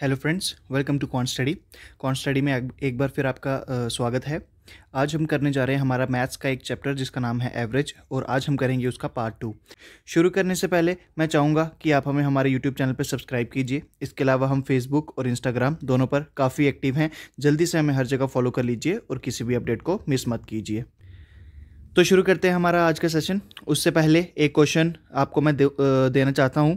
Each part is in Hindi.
hello friends welcome to con study con study में एक बार फिर आपका आ, स्वागत है आज हम करने जा रहे हैं हमारा मैथ्स का एक चैप्टर जिसका नाम है एवरेज और आज हम करेंगे उसका पार्ट टू शुरू करने से पहले मैं चाहूँगा कि आप हमें हमारे यूट्यूब चैनल पर सब्सक्राइब कीजिए इसके अलावा हम फेसबुक और इंस्टाग्राम दोनों पर काफ़ी एक्टिव हैं जल्दी से हमें हर जगह फॉलो कर लीजिए और किसी भी अपडेट को मिस मत कीजिए तो शुरू करते हैं हमारा आज का सेशन उससे पहले एक क्वेश्चन आपको मैं दे, देना चाहता हूँ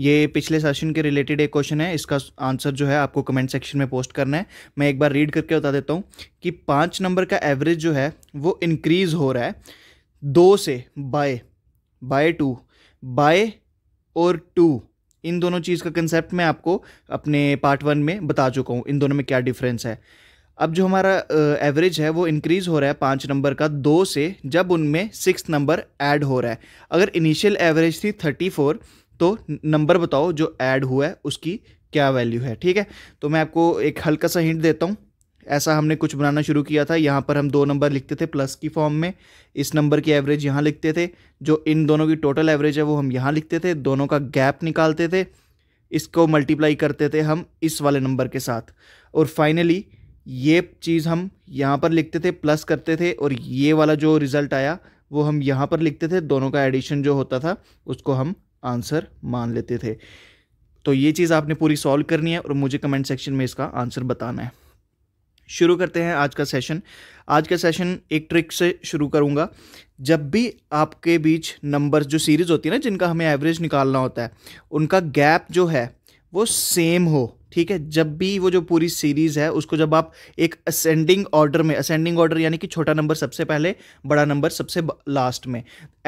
ये पिछले सेशन के रिलेटेड एक क्वेश्चन है इसका आंसर जो है आपको कमेंट सेक्शन में पोस्ट करना है मैं एक बार रीड करके बता देता हूँ कि पाँच नंबर का एवरेज जो है वो इनक्रीज़ हो रहा है दो से बाय बाय टू बाय और टू इन दोनों चीज़ का कंसेप्ट मैं आपको अपने पार्ट वन में बता चुका हूँ इन दोनों में क्या डिफरेंस है अब जो हमारा एवरेज है वो इंक्रीज़ हो रहा है पाँच नंबर का दो से जब उनमें सिक्स नंबर ऐड हो रहा है अगर इनिशियल एवरेज थी थर्टी फोर तो नंबर बताओ जो ऐड हुआ है उसकी क्या वैल्यू है ठीक है तो मैं आपको एक हल्का सा हिंट देता हूँ ऐसा हमने कुछ बनाना शुरू किया था यहाँ पर हम दो नंबर लिखते थे प्लस की फॉर्म में इस नंबर की एवरेज यहाँ लिखते थे जो इन दोनों की टोटल एवरेज है वो हम यहाँ लिखते थे दोनों का गैप निकालते थे इसको मल्टीप्लाई करते थे हम इस वाले नंबर के साथ और फाइनली ये चीज़ हम यहाँ पर लिखते थे प्लस करते थे और ये वाला जो रिज़ल्ट आया वो हम यहाँ पर लिखते थे दोनों का एडिशन जो होता था उसको हम आंसर मान लेते थे तो ये चीज़ आपने पूरी सॉल्व करनी है और मुझे कमेंट सेक्शन में इसका आंसर बताना है शुरू करते हैं आज का सेशन आज का सेशन एक ट्रिक से शुरू करूँगा जब भी आपके बीच नंबर्स जो सीरीज़ होती है ना जिनका हमें एवरेज निकालना होता है उनका गैप जो है वो सेम हो ठीक है जब भी वो जो पूरी सीरीज है उसको जब आप एक असेंडिंग ऑर्डर में असेंडिंग ऑर्डर यानी कि छोटा नंबर सबसे पहले बड़ा नंबर सबसे लास्ट में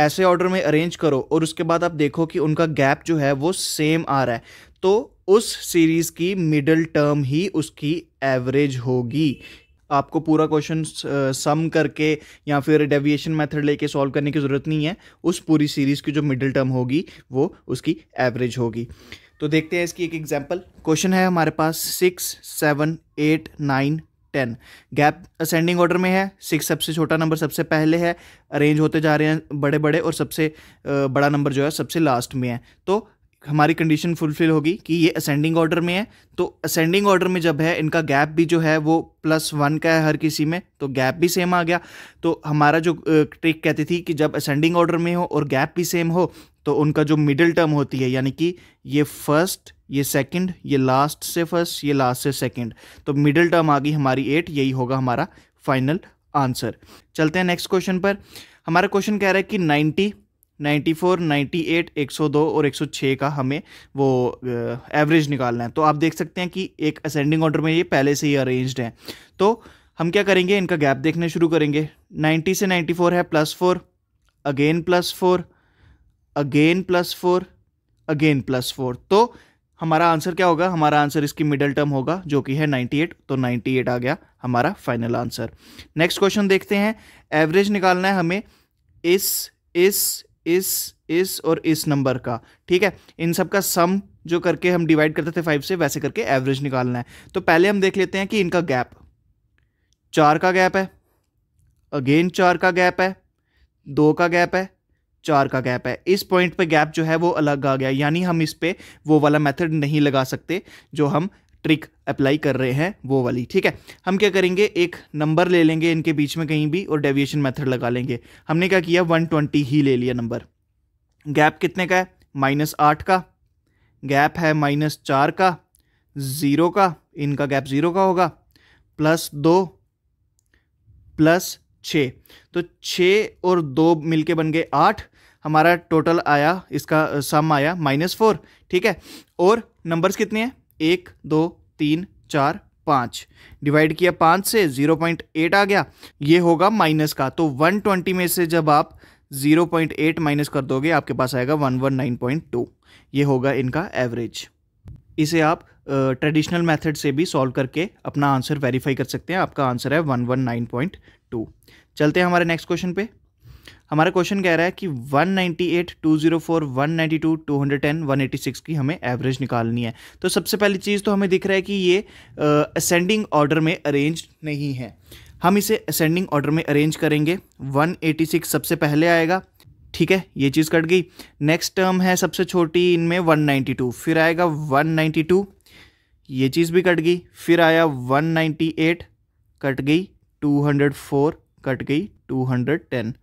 ऐसे ऑर्डर में अरेंज करो और उसके बाद आप देखो कि उनका गैप जो है वो सेम आ रहा है तो उस सीरीज की मिडल टर्म ही उसकी एवरेज होगी आपको पूरा क्वेश्चन सम करके या फिर डेविएशन मेथड लेके सॉल्व करने की ज़रूरत नहीं है उस पूरी सीरीज़ की जो मिडिल टर्म होगी वो उसकी एवरेज होगी तो देखते हैं इसकी एक एग्जाम्पल क्वेश्चन है हमारे पास six seven eight nine ten gap ascending order में है सिक्स सबसे छोटा नंबर सबसे पहले है अरेंज होते जा रहे हैं बड़े बड़े और सबसे बड़ा नंबर जो है सबसे लास्ट में है तो हमारी कंडीशन फुलफिल होगी कि ये असेंडिंग ऑर्डर में है तो असेंडिंग ऑर्डर में जब है इनका गैप भी जो है वो प्लस वन का है हर किसी में तो गैप भी सेम आ गया तो हमारा जो ट्रिक कहती थी कि जब असेंडिंग ऑर्डर में हो और गैप भी सेम हो तो उनका जो मिडिल टर्म होती है यानी कि ये फर्स्ट ये सेकंड ये लास्ट से फर्स्ट ये लास्ट से सेकंड तो मिडिल टर्म आ गई हमारी एट यही होगा हमारा फाइनल आंसर चलते हैं नेक्स्ट क्वेश्चन पर हमारा क्वेश्चन कह रहा है कि नाइन्टी 94, 98, 102 और 106 का हमें वो एवरेज निकालना है तो आप देख सकते हैं कि एक असेंडिंग ऑर्डर में ये पहले से ही अरेंज्ड है तो हम क्या करेंगे इनका गैप देखने शुरू करेंगे 90 से 94 है plus four again plus four again plus four again plus four तो हमारा आंसर क्या होगा हमारा आंसर इसकी मिडल टर्म होगा जो कि है 98 तो 98 आ गया हमारा फाइनल आंसर नेक्स्ट क्वेश्चन देखते हैं एवरेज निकालना है हमें इस इस इस इस और इस नंबर का ठीक है इन सब का सम जो करके हम डिवाइड करते थे फाइव से वैसे करके एवरेज निकालना है तो पहले हम देख लेते हैं कि इनका गैप चार का गैप है अगेन चार का गैप है दो का गैप है चार का गैप है इस पॉइंट पे गैप जो है वो अलग आ गया यानी हम इस पर वो वाला मेथड नहीं लगा सकते जो हम ट्रिक अप्लाई कर रहे हैं वो वाली ठीक है हम क्या करेंगे एक नंबर ले लेंगे इनके बीच में कहीं भी और डेविएशन मेथड लगा लेंगे हमने क्या किया वन ट्वेंटी ही ले लिया नंबर गैप कितने का है माइनस आठ का गैप है माइनस चार का ज़ीरो का इनका गैप ज़ीरो का होगा प्लस दो प्लस छ तो छ और दो मिल बन गए आठ हमारा टोटल आया इसका सम आया माइनस फोर ठीक है और नंबर्स कितने हैं एक दो तीन चार पाँच डिवाइड किया पाँच से ज़ीरो पॉइंट एट आ गया ये होगा माइनस का तो वन ट्वेंटी में से जब आप ज़ीरो पॉइंट एट माइनस कर दोगे आपके पास आएगा one one nine point two ये होगा इनका एवरेज इसे आप ट्रेडिशनल uh, मेथड से भी सॉल्व करके अपना आंसर वेरीफाई कर सकते हैं आपका आंसर है one one nine point two चलते हैं हमारे नेक्स्ट क्वेश्चन पे हमारा क्वेश्चन कह रहा है कि 198, 204, 192, 210, 186 की हमें एवरेज निकालनी है तो सबसे पहली चीज़ तो हमें दिख रहा है कि ये असेंडिंग ऑर्डर में अरेंज नहीं है हम इसे असेंडिंग ऑर्डर में अरेंज करेंगे 186 सबसे पहले आएगा ठीक है ये चीज़ कट गई नेक्स्ट टर्म है सबसे छोटी इनमें 192 फिर आएगा 192 ये चीज़ भी कट गई फिर आया 198 कट गई 204 कट गई 210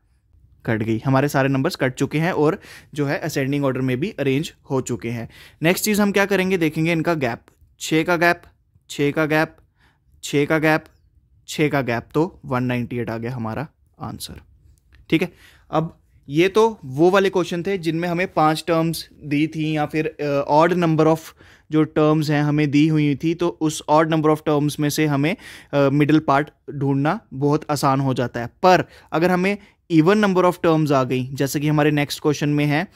कट गई हमारे सारे नंबर्स कट चुके हैं और जो है असेंडिंग ऑर्डर में भी अरेंज हो चुके हैं नेक्स्ट चीज़ हम क्या करेंगे देखेंगे इनका गैप छः का गैप छः का गैप छः का गैप छः का गैप तो 198 आ गया हमारा आंसर ठीक है अब ये तो वो वाले क्वेश्चन थे जिनमें हमें पांच टर्म्स दी थी या फिर ऑड नंबर ऑफ जो टर्म्स हैं हमें दी हुई थी तो उस ऑड नंबर ऑफ टर्म्स में से हमें मिडिल पार्ट ढूंढना बहुत आसान हो जाता है पर अगर हमें इवन नंबर ऑफ टर्म्स आ गई जैसे कि हमारे नेक्स्ट क्वेश्चन में है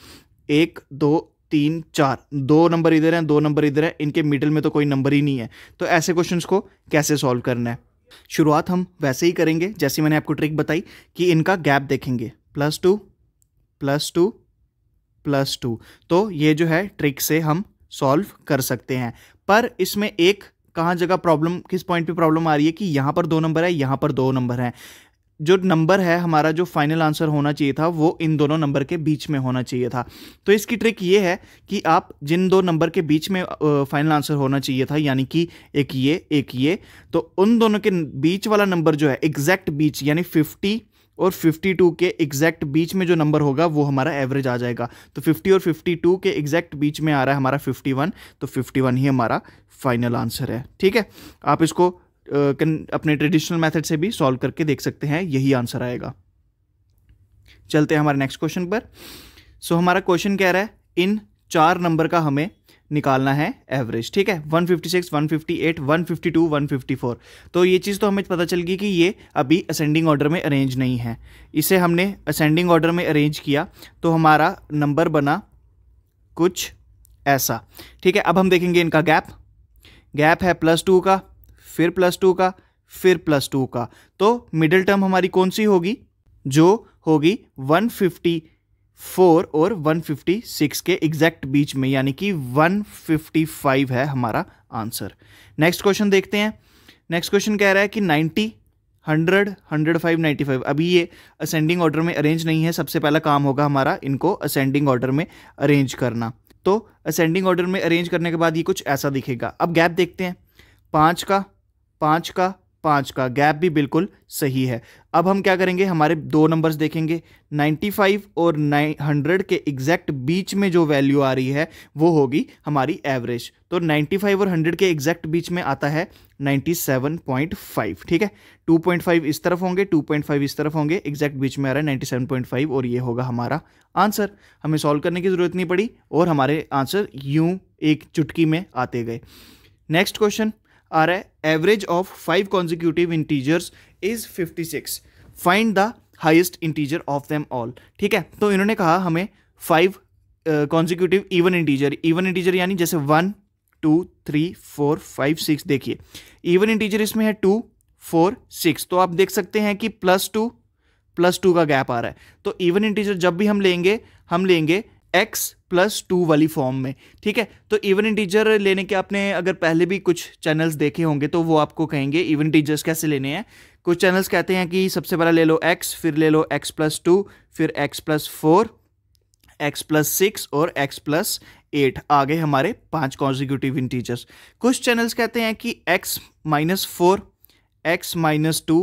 एक दो तीन चार दो नंबर इधर हैं दो नंबर इधर है इनके मिडिल में तो कोई नंबर ही नहीं है तो ऐसे क्वेश्चन को कैसे सॉल्व करना है शुरुआत हम वैसे ही करेंगे जैसे मैंने आपको ट्रिक बताई कि इनका गैप देखेंगे plus two plus two plus two तो ये जो है ट्रिक से हम सॉल्व कर सकते हैं पर इसमें एक कहाँ जगह प्रॉब्लम किस पॉइंट पे प्रॉब्लम आ रही है कि यहाँ पर दो नंबर है यहाँ पर दो नंबर हैं जो नंबर है हमारा जो फाइनल आंसर होना चाहिए था वो इन दोनों नंबर के बीच में होना चाहिए था तो इसकी ट्रिक ये है कि आप जिन दो नंबर के बीच में फाइनल आंसर होना चाहिए था यानी कि एक ये एक ये तो उन दोनों के बीच वाला नंबर जो है एग्जैक्ट बीच यानी फिफ्टी और 52 के एग्जैक्ट बीच में जो नंबर होगा वो हमारा एवरेज आ जाएगा तो 50 और 52 के एग्जैक्ट बीच में आ रहा है हमारा 51 तो 51 ही हमारा फाइनल आंसर है ठीक है आप इसको अपने ट्रेडिशनल मेथड से भी सॉल्व करके देख सकते हैं यही आंसर आएगा चलते हैं हमारे नेक्स्ट क्वेश्चन पर सो so, हमारा क्वेश्चन कह रहा है इन चार नंबर का हमें निकालना है एवरेज ठीक है 156, 158, 152, 154 तो ये चीज़ तो हमें पता चल गई कि ये अभी असेंडिंग ऑर्डर में अरेंज नहीं है इसे हमने असेंडिंग ऑर्डर में अरेंज किया तो हमारा नंबर बना कुछ ऐसा ठीक है अब हम देखेंगे इनका गैप गैप है प्लस टू का फिर प्लस टू का फिर प्लस टू का तो मिडिल टर्म हमारी कौन सी होगी जो होगी 154 और 156 के एग्जैक्ट बीच में यानी कि 155 है हमारा आंसर नेक्स्ट क्वेश्चन देखते हैं नेक्स्ट क्वेश्चन कह रहा है कि 90 hundred hundred five ninety five अभी ये असेंडिंग ऑर्डर में अरेंज नहीं है सबसे पहला काम होगा हमारा इनको असेंडिंग ऑर्डर में अरेंज करना तो असेंडिंग ऑर्डर में अरेंज करने के बाद ये कुछ ऐसा दिखेगा अब गैप देखते हैं पाँच का पाँच का पाँच का गैप भी बिल्कुल सही है अब हम क्या करेंगे हमारे दो नंबर्स देखेंगे 95 और 900 के एग्जैक्ट बीच में जो वैल्यू आ रही है वो होगी हमारी एवरेज तो 95 और 100 के एग्जैक्ट बीच में आता है 97.5 ठीक है 2.5 इस तरफ होंगे 2.5 इस तरफ होंगे एग्जैक्ट बीच में आ रहा है 97.5 और ये होगा हमारा आंसर हमें सॉल्व करने की ज़रूरत नहीं पड़ी और हमारे आंसर यूँ एक चुटकी में आते गए नेक्स्ट क्वेश्चन आ रहा है average of five consecutive integers is fifty six find the highest integer of them all ठीक है तो इन्होंने कहा हमें five consecutive even integer even integer यानी जैसे one two three four five six देखिए इवन इंटीजर इसमें है टू फोर सिक्स तो आप देख सकते हैं कि प्लस टू प्लस टू का गैप आ रहा है तो इवन इंटीजर जब भी हम लेंगे हम लेंगे एक्स प्लस टू वाली फॉर्म में ठीक है तो इवन इंटीजर लेने के आपने अगर पहले भी कुछ चैनल्स देखे होंगे तो वो आपको कहेंगे इवन इंटीजर्स कैसे लेने हैं कुछ चैनल्स कहते हैं कि सबसे पहला ले लो एक्स फिर ले लो एक्स प्लस टू फिर x plus four x plus six और एक्स प्लस एट आ गए हमारे पांच कॉन्जिक्यूटिव इंटीजर्स कुछ चैनल्स कहते हैं कि x minus four x minus two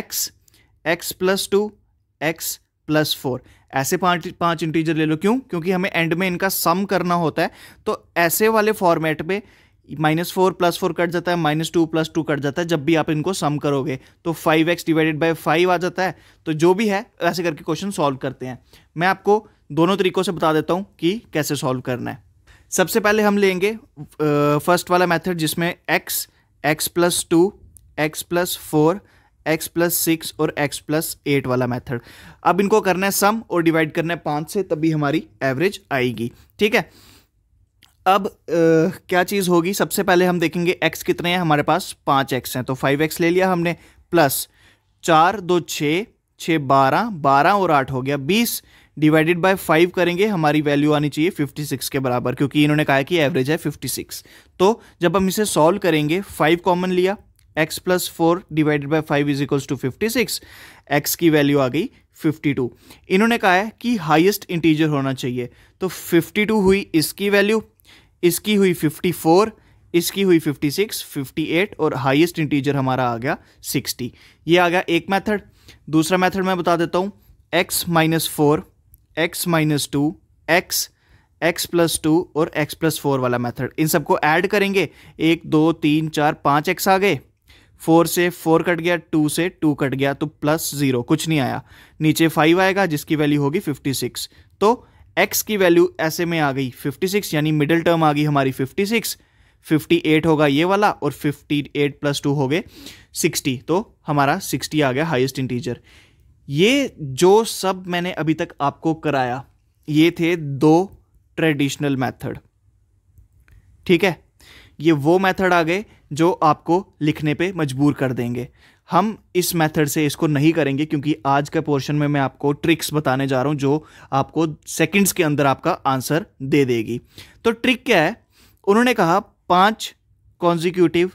x x plus two x plus four ऐसे पांच पांच इंटीजर ले लो क्यों क्योंकि हमें एंड में इनका सम करना होता है तो ऐसे वाले फॉर्मेट में minus four plus four cut जाता है minus two plus two cut जाता है जब भी आप इनको सम करोगे तो five x divided by five आ जाता है तो जो भी है ऐसे करके क्वेश्चन सॉल्व करते हैं मैं आपको दोनों तरीकों से बता देता हूँ कि कैसे सॉल्व करना है सबसे पहले हम लेंगे फर्स्ट वाला मैथड जिसमें x x plus two x plus four x plus six और एक्स प्लस एट वाला मेथड अब इनको करना है सम और डिवाइड करना है पाँच से तभी हमारी एवरेज आएगी ठीक है अब आ, क्या चीज़ होगी सबसे पहले हम देखेंगे एक्स कितने हैं हमारे पास पाँच एक्स हैं तो फाइव एक्स ले लिया हमने प्लस चार दो छः छः बारह बारह और आठ हो गया बीस डिवाइडेड बाय फाइव करेंगे हमारी वैल्यू आनी चाहिए फिफ्टी सिक्स के बराबर क्योंकि इन्होंने कहा कि एवरेज है फिफ्टी सिक्स तो जब हम इसे सॉल्व करेंगे फाइव कॉमन लिया x plus four divided by five is equals to fifty six x की वैल्यू आ गई फिफ्टी टू इन्होंने कहा है कि हाईएस्ट इंटीजर होना चाहिए तो फिफ्टी टू हुई इसकी वैल्यू इसकी हुई फिफ्टी फोर इसकी हुई 56, 58 और हाईएस्ट इंटीजर हमारा आ गया 60 ये आ गया एक मेथड दूसरा मेथड मैं बता देता हूँ x minus four x minus two x x plus two और एक्स प्लस फोर वाला मेथड इन सबको ऐड करेंगे एक दो तीन चार पाँच एक्स आ गए फोर से फोर कट गया टू से टू कट गया तो प्लस जीरो कुछ नहीं आया नीचे फाइव आएगा जिसकी वैल्यू होगी फिफ्टी सिक्स तो एक्स की वैल्यू ऐसे में आ गई फिफ्टी सिक्स यानी मिडिल टर्म आ गई हमारी फिफ्टी सिक्स फिफ्टी एट होगा ये वाला और फिफ्टी एट प्लस टू हो गए सिक्सटी तो हमारा सिक्सटी आ गया हाइस्ट इंटीजर ये जो सब मैंने अभी तक आपको कराया ये थे दो ट्रेडिशनल मैथड ठीक है ये वो मेथड आ गए जो आपको लिखने पे मजबूर कर देंगे हम इस मेथड से इसको नहीं करेंगे क्योंकि आज के पोर्शन में मैं आपको ट्रिक्स बताने जा रहा हूँ जो आपको सेकंड्स के अंदर आपका आंसर दे देगी तो ट्रिक क्या है उन्होंने कहा पांच कॉन्जिक्यूटिव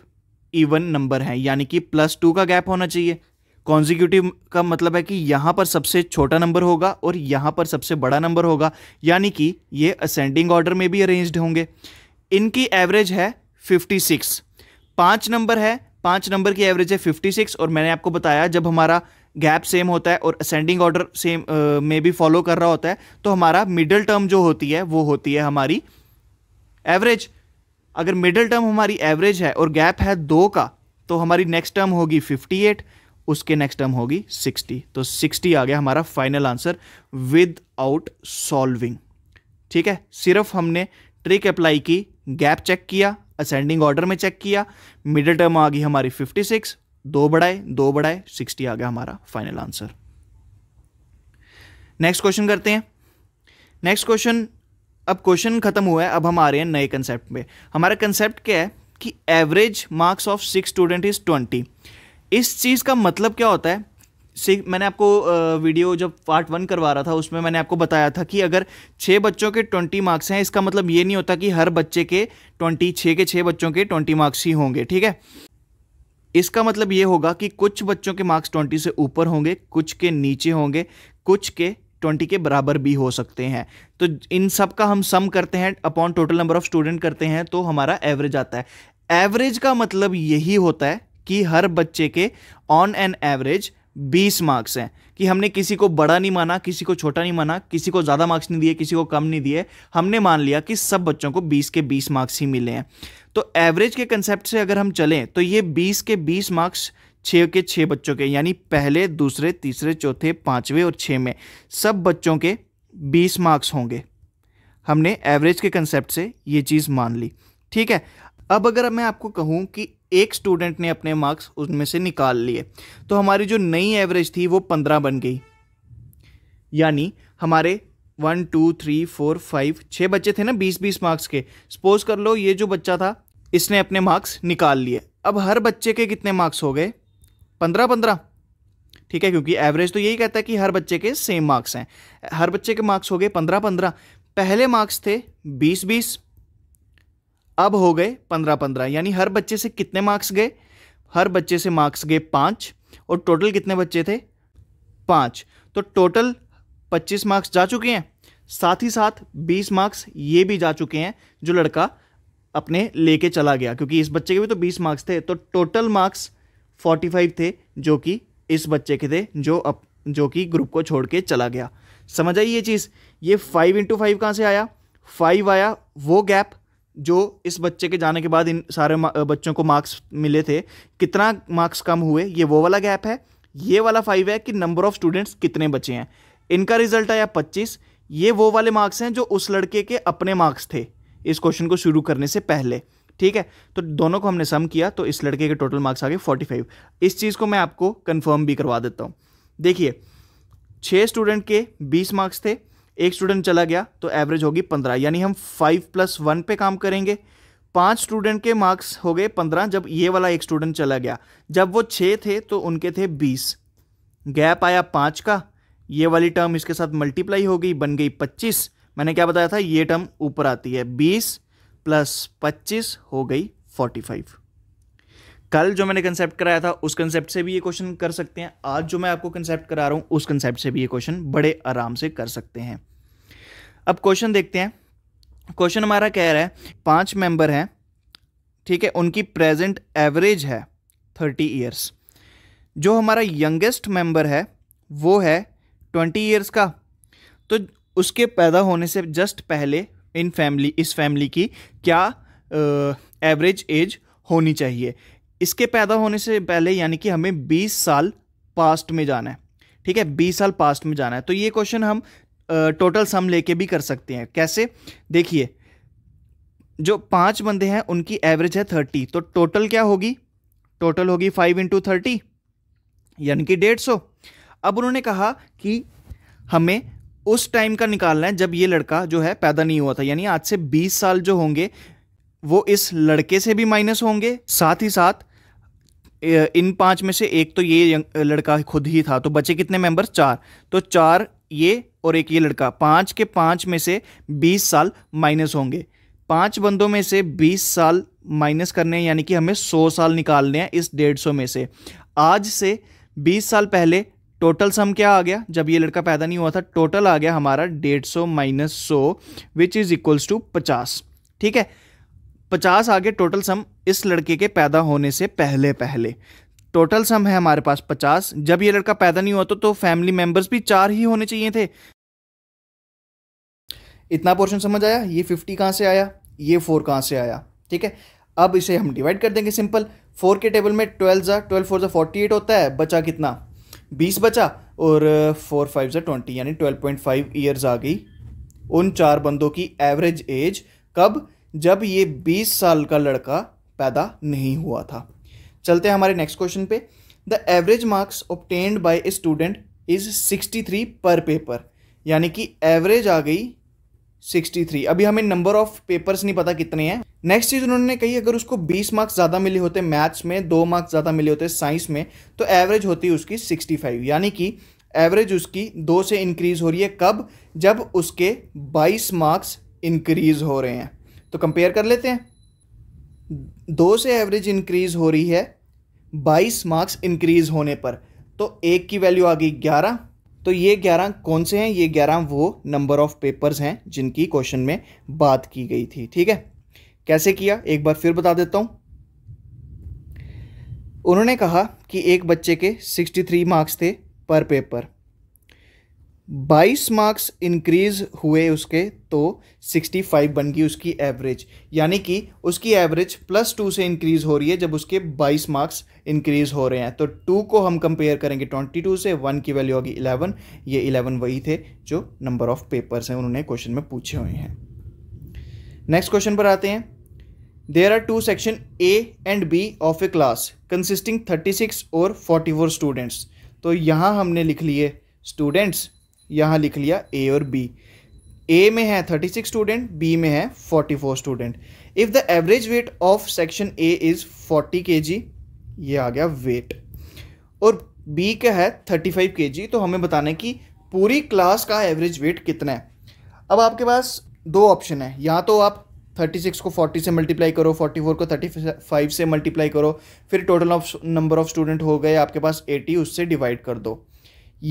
इवन नंबर हैं यानी कि प्लस टू का गैप होना चाहिए कॉन्जिक्यूटिव का मतलब है कि यहाँ पर सबसे छोटा नंबर होगा और यहाँ पर सबसे बड़ा नंबर होगा यानी कि ये असेंडिंग ऑर्डर में भी अरेंज्ड होंगे इनकी एवरेज है फिफ्टी सिक्स पाँच नंबर है पाँच नंबर की एवरेज है फिफ्टी सिक्स और मैंने आपको बताया जब हमारा गैप सेम होता है और असेंडिंग ऑर्डर सेम में भी फॉलो कर रहा होता है तो हमारा मिडल टर्म जो होती है वो होती है हमारी एवरेज अगर मिडल टर्म हमारी एवरेज है और गैप है दो का तो हमारी नेक्स्ट टर्म होगी फिफ्टी एट उसके नेक्स्ट टर्म होगी सिक्सटी तो सिक्सटी आ गया हमारा final answer without solving ठीक है सिर्फ हमने ट्रिक अप्लाई की गैप चेक किया असेंडिंग ऑर्डर में चेक किया मिडिल टर्म आ गई हमारी 56 दो बढ़ाए दो बढ़ाए 60 आ गया हमारा फाइनल आंसर नेक्स्ट क्वेश्चन करते हैं नेक्स्ट क्वेश्चन अब क्वेश्चन खत्म हुआ है अब हम आ रहे हैं नए कंसेप्ट में हमारा कंसेप्ट क्या है कि average marks of six student is twenty इस चीज़ का मतलब क्या होता है सी मैंने आपको वीडियो जब पार्ट वन करवा रहा था उसमें मैंने आपको बताया था कि अगर छः बच्चों के ट्वेंटी मार्क्स हैं इसका मतलब ये नहीं होता कि हर बच्चे के ट्वेंटी छः के छः बच्चों के ट्वेंटी मार्क्स ही होंगे ठीक है इसका मतलब ये होगा कि कुछ बच्चों के मार्क्स ट्वेंटी से ऊपर होंगे कुछ के नीचे होंगे कुछ के ट्वेंटी के बराबर भी हो सकते हैं तो इन सब का हम सम करते हैं upon total number of student करते हैं तो हमारा एवरेज आता है एवरेज का मतलब यही होता है कि हर बच्चे के ऑन एन एवरेज बीस मार्क्स हैं कि हमने किसी को बड़ा नहीं माना किसी को छोटा नहीं माना किसी को ज़्यादा मार्क्स नहीं दिए किसी को कम नहीं दिए हमने मान लिया कि सब बच्चों को बीस के बीस मार्क्स ही मिले हैं तो एवरेज के कंसेप्ट से अगर हम चलें तो ये बीस के बीस मार्क्स छः के छः बच्चों के यानी पहले दूसरे तीसरे चौथे पाँचवें और छः में सब बच्चों के बीस मार्क्स होंगे हमने एवरेज के कंसेप्ट से ये चीज़ मान ली ठीक है अब अगर मैं आपको कहूँ कि एक स्टूडेंट ने अपने मार्क्स उनमें से निकाल लिए तो हमारी जो नई एवरेज थी वो पंद्रह बन गई यानी हमारे one two three four five छः बच्चे थे ना बीस बीस मार्क्स के सपोज कर लो ये जो बच्चा था इसने अपने मार्क्स निकाल लिए अब हर बच्चे के कितने मार्क्स हो गए पंद्रह पंद्रह ठीक है क्योंकि एवरेज तो यही कहता है कि हर बच्चे के सेम मार्क्स हैं हर बच्चे के मार्क्स हो गए पंद्रह पंद्रह पहले मार्क्स थे बीस बीस अब हो गए पंद्रह पंद्रह यानी हर बच्चे से कितने मार्क्स गए हर बच्चे से मार्क्स गए पाँच और टोटल कितने बच्चे थे पाँच तो टोटल पच्चीस मार्क्स जा चुके हैं साथ ही साथ बीस मार्क्स ये भी जा चुके हैं जो लड़का अपने लेके चला गया क्योंकि इस बच्चे के भी तो बीस मार्क्स थे तो टोटल मार्क्स फोर्टी फाइव थे जो कि इस बच्चे के थे जो अप जो कि ग्रुप को छोड़ के चला गया समझ आई ये चीज़ ये फाइव इंटू फाइव कहाँ से आया फाइव आया वो गैप जो इस बच्चे के जाने के बाद इन सारे बच्चों को मार्क्स मिले थे कितना मार्क्स कम हुए ये वो वाला गैप है ये वाला फाइव है कि नंबर ऑफ स्टूडेंट्स कितने बचे हैं इनका रिजल्ट आया पच्चीस ये वो वाले मार्क्स हैं जो उस लड़के के अपने मार्क्स थे इस क्वेश्चन को शुरू करने से पहले ठीक है तो दोनों को हमने सम किया तो इस लड़के के टोटल मार्क्स आ गए फोर्टी फाइव इस चीज़ को मैं आपको कन्फर्म भी करवा देता हूँ देखिए छः स्टूडेंट के बीस मार्क्स थे एक स्टूडेंट चला गया तो एवरेज होगी पंद्रह यानी हम फाइव प्लस वन पे काम करेंगे पांच स्टूडेंट के मार्क्स हो गए पंद्रह जब ये वाला एक स्टूडेंट चला गया जब वो छः थे तो उनके थे बीस गैप आया पाँच का ये वाली टर्म इसके साथ मल्टीप्लाई हो गई बन गई पच्चीस मैंने क्या बताया था ये टर्म ऊपर आती है बीस प्लस पच्चीस हो गई फोर्टी फाइव कल जो मैंने कंसेप्ट कराया था उस कंसेप्ट से भी ये क्वेश्चन कर सकते हैं आज जो मैं आपको कंसेप्ट करा रहा हूँ उस कंसेप्ट से भी ये क्वेश्चन बड़े आराम से कर सकते हैं अब क्वेश्चन देखते हैं क्वेश्चन हमारा कह रहा है पांच मेंबर हैं ठीक है उनकी प्रेजेंट एवरेज है थर्टी ईयर्स जो हमारा यंगेस्ट मेंबर है वो है ट्वेंटी ईयर्स का तो उसके पैदा होने से जस्ट पहले इन फैमिली इस फैमिली की क्या एवरेज एज होनी चाहिए इसके पैदा होने से पहले यानी कि हमें बीस साल पास्ट में जाना है ठीक है बीस साल पास्ट में जाना है तो ये क्वेश्चन हम टोटल सम लेके भी कर सकते हैं कैसे देखिए जो पांच बंदे हैं उनकी एवरेज है थर्टी तो टोटल क्या होगी टोटल होगी फाइव इंटू थर्टी यानी कि डेढ़ सौ अब उन्होंने कहा कि हमें उस टाइम का निकालना है जब ये लड़का जो है पैदा नहीं हुआ था यानी आज से बीस साल जो होंगे वो इस लड़के से भी माइनस होंगे साथ ही साथ इन पांच में से एक तो ये लड़का खुद ही था तो बचे कितने मेंबर्स चार तो चार ये और एक ये लड़का पांच के पांच में से बीस साल माइनस होंगे पांच बंदों में से बीस साल माइनस करने हैं यानी कि हमें सौ साल निकालने हैं इस डेढ़ सौ में से आज से बीस साल पहले टोटल सम क्या आ गया जब ये लड़का पैदा नहीं हुआ था टोटल आ गया हमारा डेढ़ सौ माइनस सौ विच इज़ इक्वल्स टू पचास ठीक है पचास आगे टोटल सम इस लड़के के पैदा होने से पहले पहले टोटल सम है हमारे पास पचास जब ये लड़का पैदा नहीं हुआ तो, तो फैमिली मेंबर्स भी चार ही होने चाहिए थे इतना पोर्शन समझ आया ये फिफ्टी कहां से आया ये फोर कहां से आया ठीक है अब इसे हम डिवाइड कर देंगे सिंपल फोर के टेबल में ट्वेल्व ज़ा ट्वेल्व फोर ज़ा फोर्टी एट होता है बचा कितना बीस बचा और फोर फाइव ज़ा ट्वेंटी यानी ट्वेल्व पॉइंट फाइव ईयर्स आ गई उन चार बंदों की एवरेज एज कब जब ये 20 साल का लड़का पैदा नहीं हुआ था चलते हैं हमारे नेक्स्ट क्वेश्चन पे the average marks obtained by a student is 63 per paper यानी कि एवरेज आ गई 63 अभी हमें नंबर ऑफ पेपर्स नहीं पता कितने हैं नेक्स्ट चीज़ उन्होंने कही अगर उसको 20 मार्क्स ज़्यादा मिले होते मैथ्स में दो मार्क्स ज़्यादा मिले होते साइंस में तो एवरेज होती उसकी 65 यानी कि एवरेज उसकी दो से इंक्रीज़ हो रही है कब जब उसके 22 मार्क्स इंक्रीज़ हो रहे हैं तो कंपेयर कर लेते हैं दो से एवरेज इंक्रीज़ हो रही है बाईस मार्क्स इंक्रीज़ होने पर तो एक की वैल्यू आ गई ग्यारह तो ये ग्यारह कौन से हैं ये ग्यारह वो नंबर ऑफ पेपर्स हैं जिनकी क्वेश्चन में बात की गई थी ठीक है कैसे किया एक बार फिर बता देता हूं उन्होंने कहा कि एक बच्चे के 63 मार्क्स थे पर पेपर 22 मार्क्स इंक्रीज हुए उसके तो 65 बन गई उसकी एवरेज यानी कि उसकी एवरेज प्लस टू से इंक्रीज़ हो रही है जब उसके 22 मार्क्स इंक्रीज़ हो रहे हैं तो टू को हम कंपेयर करेंगे 22 से वन की वैल्यू होगी 11 ये 11 वही थे जो नंबर ऑफ पेपर्स हैं उन्होंने क्वेश्चन में पूछे हुए हैं नेक्स्ट क्वेश्चन पर आते हैं there are two section A and B of a class consisting thirty और फोर्टी स्टूडेंट्स तो यहाँ हमने लिख लिए स्टूडेंट्स यहाँ लिख लिया ए और बी ए में है 36 स्टूडेंट बी में है 44 student if the average weight of section A is 40 के ये आ गया वेट और बी का है 35 के तो हमें बताना है कि पूरी क्लास का एवरेज वेट कितना है अब आपके पास दो ऑप्शन है या तो आप 36 को 40 से मल्टीप्लाई करो 44 को 35 से मल्टीप्लाई करो फिर total of number of student हो गए आपके पास 80 उससे डिवाइड कर दो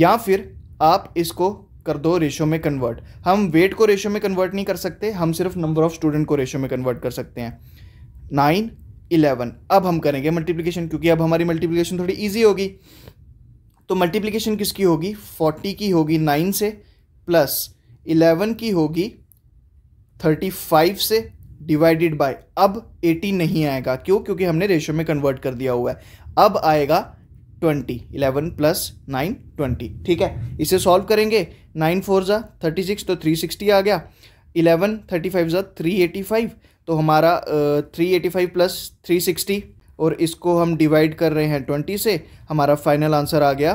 या फिर आप इसको कर दो रेशो में कन्वर्ट हम वेट को रेशो में कन्वर्ट नहीं कर सकते हम सिर्फ नंबर ऑफ स्टूडेंट को रेशो में कन्वर्ट कर सकते हैं नाइन इलेवन अब हम करेंगे मल्टीप्लीकेशन क्योंकि अब हमारी मल्टीप्लीकेशन थोड़ी ईजी होगी तो मल्टीप्लीकेशन किसकी होगी फोर्टी की होगी नाइन से प्लस इलेवन की होगी थर्टी फाइव से डिवाइडेड बाय अब एटी नहीं आएगा क्यों क्योंकि हमने रेशो में कन्वर्ट कर दिया हुआ है अब आएगा twenty eleven plus nine twenty ठीक है इसे सॉल्व करेंगे नाइन फोर ज़ा थर्टी सिक्स तो थ्री सिक्सटी आ गया इलेवन थर्टी फाइव ज़ा थ्री एटी फाइव तो हमारा three eighty five plus three sixty और इसको हम डिवाइड कर रहे हैं ट्वेंटी से हमारा फाइनल आंसर आ गया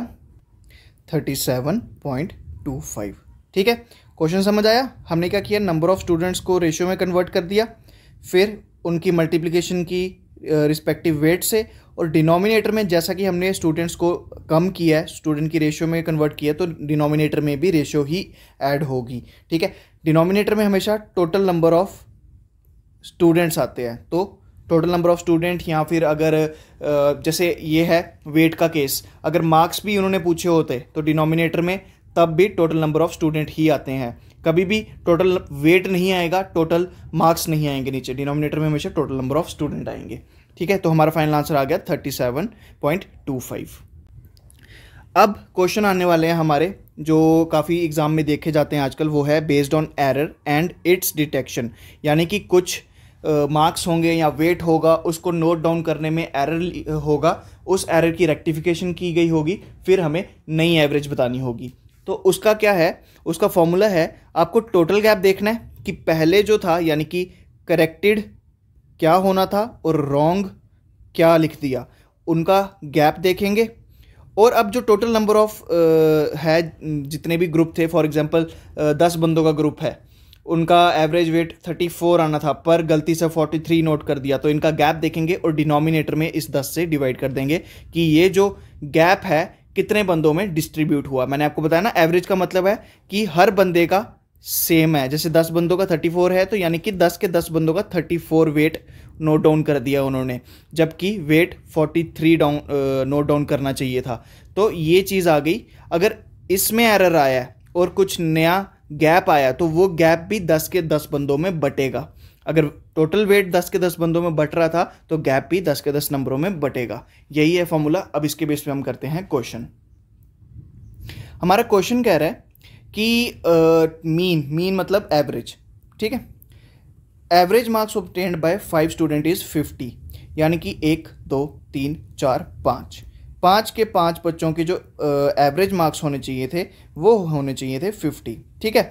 thirty seven point two five ठीक है क्वेश्चन समझ आया हमने क्या किया नंबर ऑफ़ स्टूडेंट्स को रेशियो में कन्वर्ट कर दिया फिर उनकी मल्टीप्लिकेशन की रिस्पेक्टिव वेट से और डिनोमिनेटर में जैसा कि हमने स्टूडेंट्स को कम किया है स्टूडेंट की रेशियो में कन्वर्ट किया तो डिनोमिनेटर में भी रेशियो ही ऐड होगी ठीक है डिनोमिनेटर में हमेशा टोटल नंबर ऑफ स्टूडेंट्स आते हैं तो टोटल नंबर ऑफ स्टूडेंट या फिर अगर जैसे ये है वेट का केस अगर मार्क्स भी उन्होंने पूछे होते तो डिनोमिनेटर में तब भी टोटल नंबर ऑफ स्टूडेंट ही आते हैं कभी भी टोटल वेट नहीं आएगा टोटल मार्क्स नहीं आएंगे नीचे डिनोमिनेटर में हमेशा टोटल नंबर ऑफ स्टूडेंट आएंगे ठीक है तो हमारा फाइनल आंसर आ गया thirty seven point two five अब क्वेश्चन आने वाले हैं हमारे जो काफ़ी एग्ज़ाम में देखे जाते हैं आजकल वो है based on error and its detection यानी कि कुछ मार्क्स uh, होंगे या वेट होगा उसको नोट डाउन करने में एरर होगा उस एरर की रेक्टिफिकेशन की गई होगी फिर हमें नई एवरेज बतानी होगी तो उसका क्या है उसका फॉर्मूला है आपको टोटल गैप देखना है कि पहले जो था यानी कि करेक्टेड क्या होना था और रॉन्ग क्या लिख दिया उनका गैप देखेंगे और अब जो टोटल नंबर ऑफ है जितने भी ग्रुप थे फॉर एग्जांपल दस बंदों का ग्रुप है उनका एवरेज वेट 34 आना था पर गलती से 43 नोट कर दिया तो इनका गैप देखेंगे और डिनोमिनेटर में इस 10 से डिवाइड कर देंगे कि ये जो गैप है कितने बंदों में डिस्ट्रीब्यूट हुआ मैंने आपको बताया ना एवरेज का मतलब है कि हर बंदे का सेम है जैसे दस बंदों का थर्टी फोर है तो यानी कि दस के दस बंदों का thirty four weight note down कर दिया उन्होंने जबकि weight forty three down note down करना चाहिए था तो ये चीज़ आ गई अगर इसमें एरर आया और कुछ नया गैप आया तो वो गैप भी दस के दस बंदों में बटेगा अगर टोटल वेट 10 के 10 बंदों में बट रहा था तो गैप भी 10 के 10 नंबरों में बटेगा यही है फॉर्मूला अब इसके बेस पे हम करते हैं क्वेश्चन हमारा क्वेश्चन कह रहा है कि मीन uh, मीन मतलब एवरेज ठीक है average marks obtained by five student is fifty यानी कि एक दो तीन चार पाँच पाँच के पाँच बच्चों के जो एवरेज uh, मार्क्स होने चाहिए थे वो होने चाहिए थे फिफ्टी ठीक है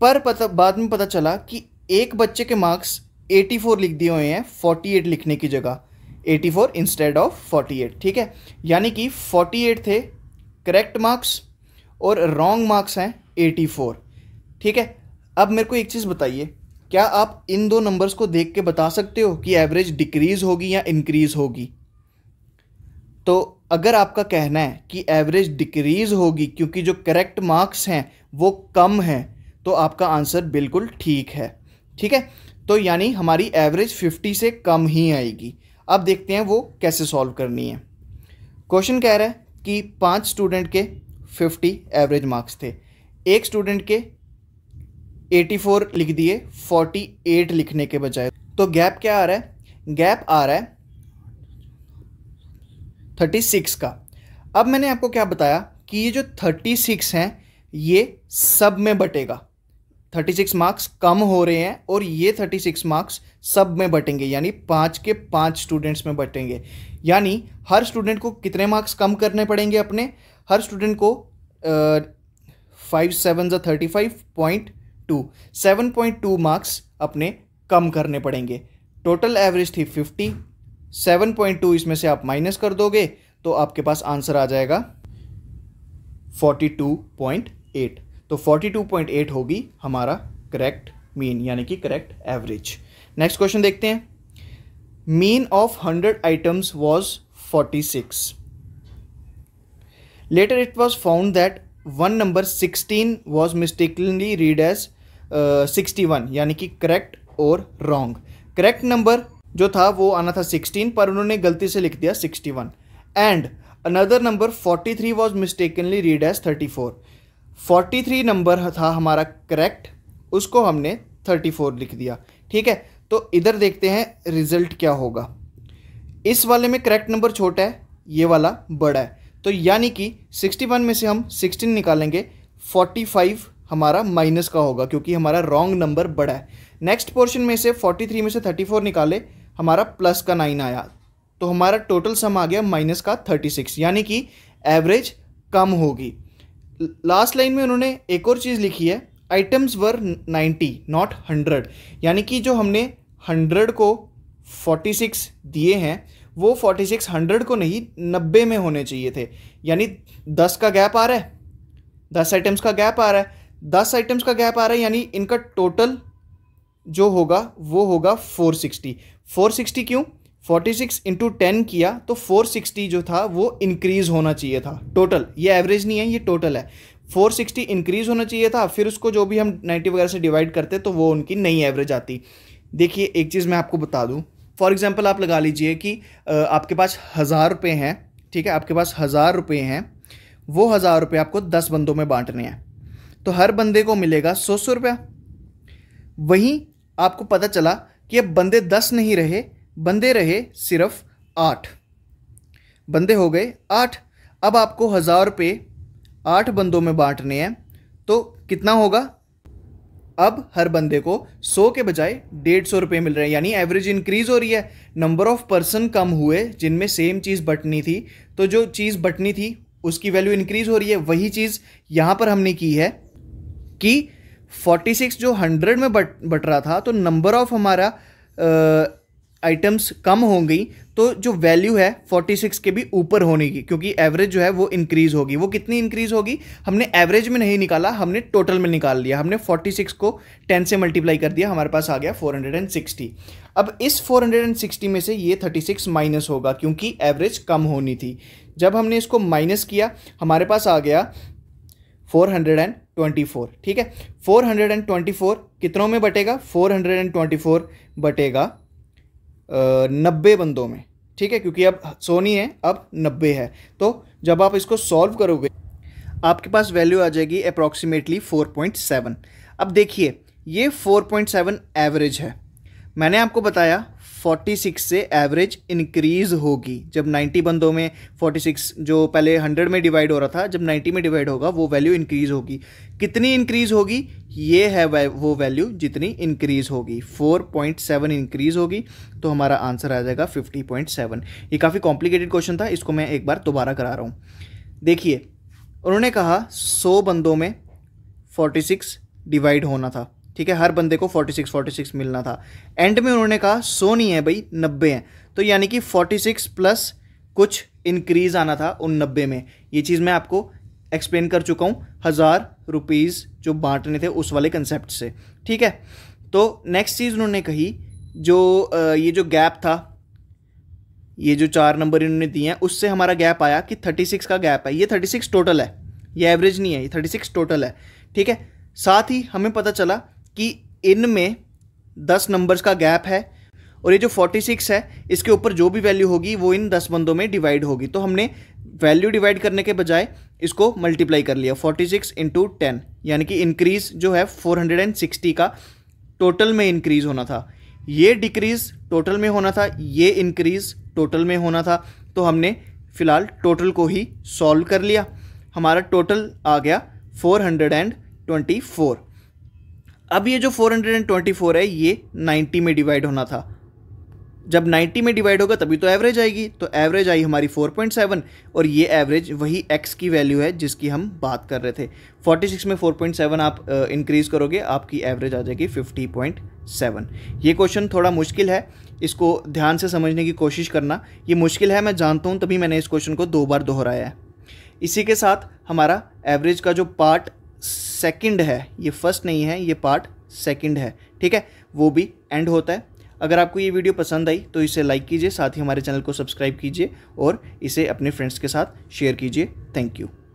पर पता बाद में पता चला कि एक बच्चे के मार्क्स 84 लिख दिए हुए हैं 48 लिखने की जगह 84 फोर इंस्टेड ऑफ फोर्टी ठीक है यानी कि 48 थे करेक्ट मार्क्स और रॉन्ग मार्क्स हैं 84 ठीक है अब मेरे को एक चीज़ बताइए क्या आप इन दो नंबर्स को देख के बता सकते हो कि एवरेज डिक्रीज़ होगी या इंक्रीज़ होगी तो अगर आपका कहना है कि एवरेज डिक्रीज़ होगी क्योंकि जो करेक्ट मार्क्स हैं वो कम हैं तो आपका आंसर बिल्कुल ठीक है ठीक है तो यानी हमारी एवरेज फिफ्टी से कम ही आएगी अब देखते हैं वो कैसे सॉल्व करनी है क्वेश्चन कह रहा है कि पांच स्टूडेंट के फिफ्टी एवरेज मार्क्स थे एक स्टूडेंट के एटी फोर लिख दिए फोर्टी एट लिखने के बजाय तो गैप क्या आ रहा है गैप आ रहा है थर्टी सिक्स का अब मैंने आपको क्या बताया कि ये जो थर्टी सिक्स हैं ये सब में बटेगा थर्टी सिक्स मार्क्स कम हो रहे हैं और ये थर्टी सिक्स मार्क्स सब में बटेंगे यानी पाँच के पाँच स्टूडेंट्स में बटेंगे यानी हर स्टूडेंट को कितने मार्क्स कम करने पड़ेंगे अपने हर स्टूडेंट को फाइव सेवन ज thirty five point two seven point two marks अपने कम करने पड़ेंगे टोटल एवरेज थी फिफ्टी सेवन पॉइंट टू इसमें से आप माइनस कर दोगे तो आपके पास आंसर आ जाएगा फोर्टी टू पॉइंट एट तो 42.8 होगी हमारा करेक्ट मीन यानी कि करेक्ट एवरेज नेक्स्ट क्वेश्चन देखते हैं mean of 100 items was 46 later it was found that one number 16 was mistakenly read as sixty one यानी कि करेक्ट और रॉन्ग करेक्ट नंबर जो था वो आना था सिक्सटीन पर उन्होंने गलती से लिख दिया sixty one and another number forty three was mistakenly read as thirty four forty three number था हमारा करेक्ट उसको हमने थर्टी फोर लिख दिया ठीक है तो इधर देखते हैं रिजल्ट क्या होगा इस वाले में करेक्ट नंबर छोटा है ये वाला बड़ा है तो यानी कि सिक्सटी वन में से हम सिक्सटीन निकालेंगे फोर्टी फाइव हमारा माइनस का होगा क्योंकि हमारा रॉन्ग नंबर बड़ा है नेक्स्ट पोर्शन में से फोर्टी थ्री में से थर्टी फोर निकाले हमारा प्लस का नाइन आया तो हमारा टोटल सम आ गया माइनस का थर्टी सिक्स यानी कि एवरेज कम होगी लास्ट लाइन में उन्होंने एक और चीज़ लिखी है items were ninety not hundred यानी कि जो हमने हंड्रेड को फोर्टी सिक्स दिए हैं वो फोर्टी सिक्स हंड्रेड को नहीं नब्बे में होने चाहिए थे यानी दस का गैप आ रहा है दस आइटम्स का गैप आ रहा है दस आइटम्स का गैप आ रहा है यानी इनका टोटल जो होगा वो होगा फोर सिक्सटी फोर सिक्सटी क्यों फोर्टी सिक्स इंटू टेन किया तो फोर सिक्सटी जो था वो इंक्रीज़ होना चाहिए था टोटल ये एवरेज नहीं है ये टोटल है फोर सिक्सटी इंक्रीज़ होना चाहिए था फिर उसको जो भी हम नाइन्टी वगैरह से डिवाइड करते तो वो उनकी नई एवरेज आती देखिए एक चीज़ मैं आपको बता दूँ फॉर एग्ज़ाम्पल आप लगा लीजिए कि आपके पास हज़ार रुपये हैं ठीक है आपके पास हज़ार रुपये हैं वो हज़ार रुपये आपको दस बंदों में बांटने हैं तो हर बंदे को मिलेगा सौ सौ रुपया वहीं आपको पता चला कि अब बंदे दस नहीं रहे बंदे रहे सिर्फ आठ बंदे हो गए आठ अब आपको हज़ार रुपये आठ बंदों में बांटने हैं तो कितना होगा अब हर बंदे को सौ के बजाय डेढ़ सौ रुपये मिल रहे हैं यानी एवरेज इंक्रीज़ हो रही है नंबर ऑफ़ पर्सन कम हुए जिनमें सेम चीज़ बटनी थी तो जो चीज़ बटनी थी उसकी वैल्यू इंक्रीज़ हो रही है वही चीज़ यहाँ पर हमने की है कि 46 जो 100 में बट बट रहा था तो नंबर ऑफ़ हमारा आइटम्स कम हो गई तो जो वैल्यू है 46 के भी ऊपर होने की क्योंकि एवरेज जो है वो इंक्रीज़ होगी वो कितनी इंक्रीज़ होगी हमने एवरेज में नहीं निकाला हमने टोटल में निकाल लिया हमने 46 को 10 से मल्टीप्लाई कर दिया हमारे पास आ गया 460 अब इस 460 में से ये 36 माइनस होगा क्योंकि एवरेज कम होनी थी जब हमने इसको माइनस किया हमारे पास आ गया फोर ठीक है फोर कितनों में बटेगा फोर बटेगा नब्बे बंदों में ठीक है क्योंकि अब सोनी है अब नब्बे है तो जब आप इसको सॉल्व करोगे आपके पास वैल्यू आ जाएगी अप्रॉक्सीमेटली फोर पॉइंट सेवन अब देखिए ये फोर पॉइंट सेवन एवरेज है मैंने आपको बताया 46 से एवरेज इंक्रीज होगी जब 90 बंदों में 46 जो पहले 100 में डिवाइड हो रहा था जब 90 में डिवाइड होगा वो वैल्यू इंक्रीज होगी कितनी इंक्रीज होगी ये है वो वैल्यू जितनी इंक्रीज होगी 4.7 इंक्रीज होगी तो हमारा आंसर आ जाएगा 50.7 ये काफ़ी कॉम्प्लिकेटेड क्वेश्चन था इसको मैं एक बार दोबारा करा रहा हूँ देखिए उन्होंने कहा सौ बंदों में फोर्टी डिवाइड होना था ठीक है हर बंदे को 46 46 मिलना था एंड में उन्होंने कहा सो नहीं है भाई नब्बे हैं तो यानी कि 46 प्लस कुछ इंक्रीज आना था उन नब्बे में ये चीज़ मैं आपको एक्सप्लेन कर चुका हूँ हज़ार रुपीज़ जो बांटने थे उस वाले कंसेप्ट से ठीक है तो नेक्स्ट चीज़ उन्होंने कही जो ये जो गैप था ये जो चार नंबर इन्होंने दिए हैं उससे हमारा गैप आया कि थर्टी सिक्स का गैप है ये थर्टी सिक्स टोटल है ये एवरेज नहीं है ये थर्टी सिक्स टोटल है ठीक है साथ ही हमें पता चला कि इनमें दस नंबर्स का गैप है और ये जो 46 है इसके ऊपर जो भी वैल्यू होगी वो इन दस बंदों में डिवाइड होगी तो हमने वैल्यू डिवाइड करने के बजाय इसको मल्टीप्लाई कर लिया 46 सिक्स इंटू टेन यानी कि इंक्रीज जो है 460 का टोटल में इंक्रीज होना था ये डिक्रीज टोटल में होना था ये इंक्रीज टोटल में होना था तो हमने फ़िलहाल टोटल को ही सॉल्व कर लिया हमारा टोटल आ गया फोर अब ये जो 424 है ये 90 में डिवाइड होना था जब 90 में डिवाइड होगा तभी तो एवरेज आएगी तो एवरेज आई हमारी 4.7 और ये एवरेज वही x की वैल्यू है जिसकी हम बात कर रहे थे 46 में 4.7 आप इंक्रीज़ करोगे आपकी एवरेज आ जाएगी 50.7 ये क्वेश्चन थोड़ा मुश्किल है इसको ध्यान से समझने की कोशिश करना ये मुश्किल है मैं जानता हूँ तभी मैंने इस क्वेश्चन को दो बार दोहराया है इसी के साथ हमारा एवरेज का जो पार्ट सेकंड है ये फर्स्ट नहीं है ये पार्ट सेकंड है ठीक है वो भी एंड होता है अगर आपको ये वीडियो पसंद आई तो इसे लाइक कीजिए साथ ही हमारे चैनल को सब्सक्राइब कीजिए और इसे अपने फ्रेंड्स के साथ शेयर कीजिए थैंक यू